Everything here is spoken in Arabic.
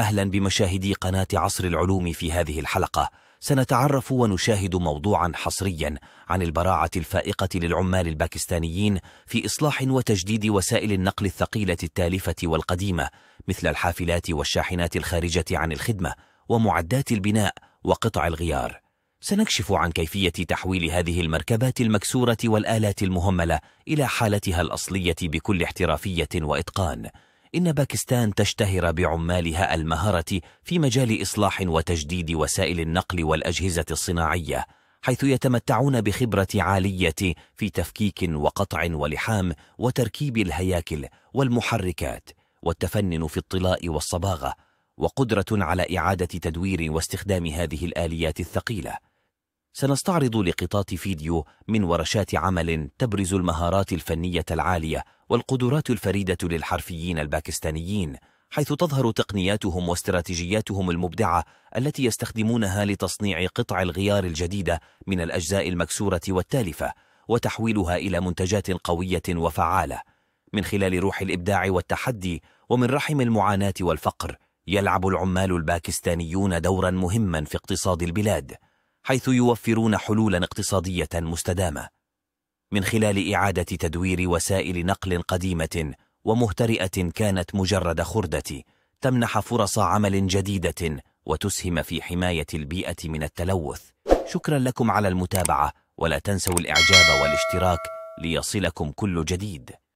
أهلا بمشاهدي قناة عصر العلوم في هذه الحلقة سنتعرف ونشاهد موضوعا حصريا عن البراعة الفائقة للعمال الباكستانيين في إصلاح وتجديد وسائل النقل الثقيلة التالفة والقديمة مثل الحافلات والشاحنات الخارجة عن الخدمة ومعدات البناء وقطع الغيار سنكشف عن كيفية تحويل هذه المركبات المكسورة والآلات المهملة إلى حالتها الأصلية بكل احترافية وإتقان إن باكستان تشتهر بعمالها المهارة في مجال إصلاح وتجديد وسائل النقل والأجهزة الصناعية حيث يتمتعون بخبرة عالية في تفكيك وقطع ولحام وتركيب الهياكل والمحركات والتفنن في الطلاء والصباغة وقدرة على إعادة تدوير واستخدام هذه الآليات الثقيلة سنستعرض لقطات فيديو من ورشات عمل تبرز المهارات الفنية العالية والقدرات الفريدة للحرفيين الباكستانيين حيث تظهر تقنياتهم واستراتيجياتهم المبدعة التي يستخدمونها لتصنيع قطع الغيار الجديدة من الأجزاء المكسورة والتالفة وتحويلها إلى منتجات قوية وفعالة من خلال روح الإبداع والتحدي ومن رحم المعاناة والفقر يلعب العمال الباكستانيون دورا مهما في اقتصاد البلاد حيث يوفرون حلولا اقتصادية مستدامة من خلال إعادة تدوير وسائل نقل قديمة ومهترئة كانت مجرد خردة تمنح فرص عمل جديدة وتسهم في حماية البيئة من التلوث شكرا لكم على المتابعة ولا تنسوا الإعجاب والاشتراك ليصلكم كل جديد